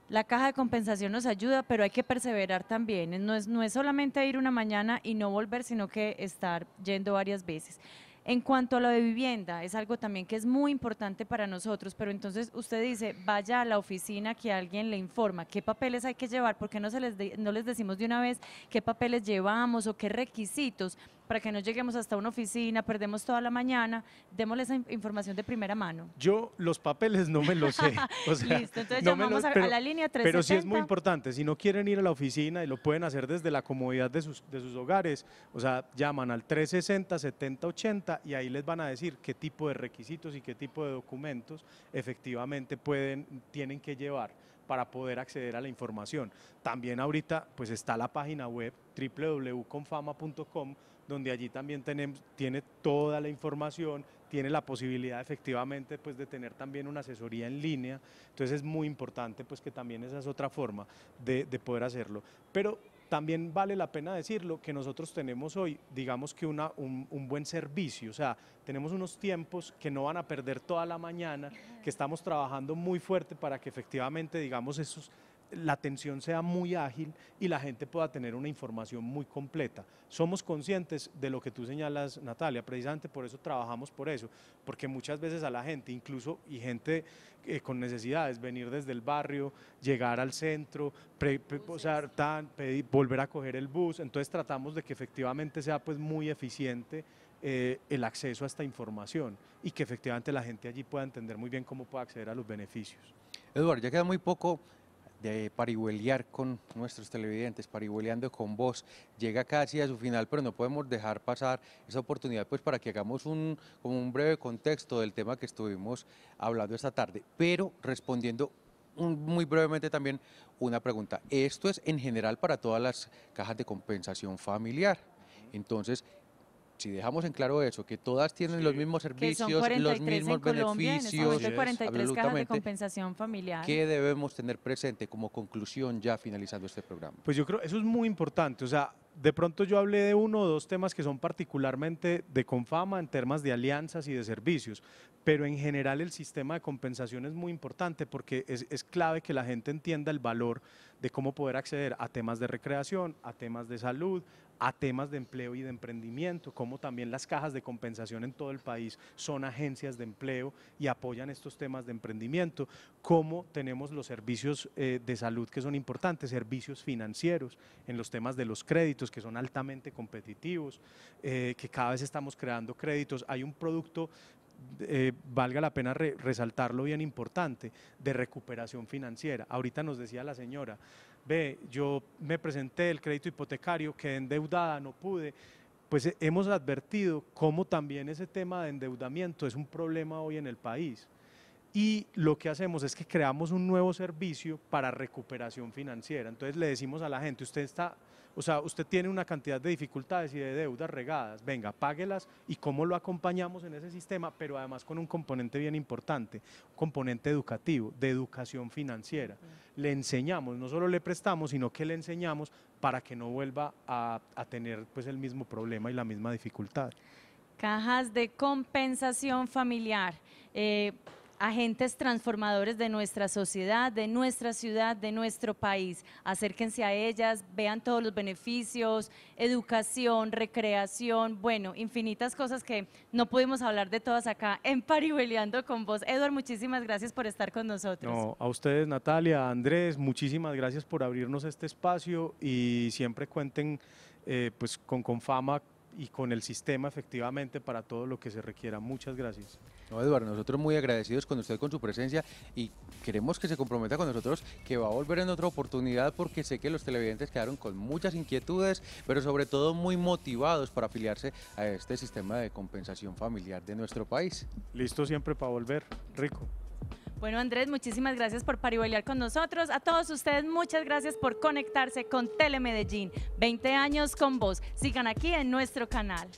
la caja de compensación nos ayuda, pero hay que perseverar también. No es, no es solamente ir una mañana y no volver, sino que estar yendo varias veces. En cuanto a lo de vivienda, es algo también que es muy importante para nosotros, pero entonces usted dice, vaya a la oficina que alguien le informa qué papeles hay que llevar, porque no, se les no les decimos de una vez qué papeles llevamos o qué requisitos para que no lleguemos hasta una oficina, perdemos toda la mañana, démosle esa información de primera mano. Yo los papeles no me los sé. Listo, entonces llamamos a la línea 370. Pero sí es muy importante, si no quieren ir a la oficina y lo pueden hacer desde la comodidad de sus, de sus hogares, o sea, llaman al 360 7080 y ahí les van a decir qué tipo de requisitos y qué tipo de documentos efectivamente pueden, tienen que llevar para poder acceder a la información. También ahorita pues está la página web www.confama.com donde allí también tenemos, tiene toda la información, tiene la posibilidad efectivamente pues, de tener también una asesoría en línea, entonces es muy importante pues, que también esa es otra forma de, poder hacerlo. Pero también vale la pena decirlo que nosotros tenemos hoy, digamos que una, un, un, buen servicio, o sea, tenemos unos tiempos que no van a perder toda la mañana, que estamos trabajando muy fuerte para que efectivamente, digamos, esos la atención sea muy ágil y la gente pueda tener una información muy completa. Somos conscientes de lo que tú señalas, Natalia, precisamente por eso trabajamos por eso, porque muchas veces a la gente, incluso y gente eh, con necesidades, venir desde el barrio, llegar al centro, volver a coger el bus, entonces tratamos de que efectivamente sea pues muy eficiente. Eh, el acceso a esta información y que efectivamente la gente allí pueda entender muy bien cómo puede acceder a los beneficios. Eduardo, ya queda muy poco de parihuelear con nuestros televidentes, parihueleando con vos. Llega casi a su final, pero no podemos dejar pasar esa oportunidad pues para que hagamos un, como un breve contexto del tema que estuvimos hablando esta tarde, pero respondiendo muy brevemente también una pregunta. Esto es en general para todas las cajas de compensación familiar. Entonces, si dejamos en claro eso, que todas tienen los mismos servicios, los mismos beneficios, de compensación familiar. ¿Qué debemos tener presente como conclusión ya finalizando este programa? Pues yo creo, eso es muy importante, o sea, de pronto yo hablé de uno o dos temas que son particularmente de Confama en temas de alianzas y de servicios, pero en general el sistema de compensación es muy importante porque es, es clave que la gente entienda el valor de cómo poder acceder a temas de recreación, a temas de salud, a temas de empleo y de emprendimiento, como también las cajas de compensación en todo el país son agencias de empleo y apoyan estos temas de emprendimiento, como tenemos los servicios eh, de salud que son importantes, servicios financieros en los temas de los créditos que son altamente competitivos, eh, que cada vez estamos creando créditos. Hay un producto eh, valga la pena resaltarlo bien importante, de recuperación financiera. Ahorita nos decía la señora, ve, yo me presenté el crédito hipotecario, quedé endeudada, no pude, pues eh, hemos advertido cómo también ese tema de endeudamiento es un problema hoy en el país. Y lo que hacemos es que creamos un nuevo servicio para recuperación financiera. Entonces le decimos a la gente, usted está o sea, usted tiene una cantidad de dificultades y de deudas regadas, venga, páguelas y cómo lo acompañamos en ese sistema, pero además con un componente bien importante, un componente educativo, de educación financiera. Le enseñamos, no solo le prestamos, sino que le enseñamos para que no vuelva a, tener pues el mismo problema y la misma dificultad. Cajas de compensación familiar. Eh, agentes transformadores de nuestra sociedad, de nuestra ciudad, de nuestro país. Acérquense a ellas, vean todos los beneficios, educación, recreación, bueno, infinitas cosas que no pudimos hablar de todas acá en Paribeleando con vos. Eduard, muchísimas gracias por estar con nosotros. a ustedes, Natalia, Andrés, muchísimas gracias por abrirnos este espacio y siempre cuenten eh, pues con Confama y con el sistema efectivamente para todo lo que se requiera. Muchas gracias. No, Eduardo, nosotros muy agradecidos con usted, con su presencia y queremos que se comprometa con nosotros, que va a volver en otra oportunidad porque sé que los televidentes quedaron con muchas inquietudes, pero sobre todo muy motivados para afiliarse a este sistema de compensación familiar de nuestro país. Listo siempre para volver. Rico. Bueno, Andrés, muchísimas gracias por paribolear con nosotros. A todos ustedes, muchas gracias por conectarse con Telemedellín. 20 años con vos. Sigan aquí en nuestro canal.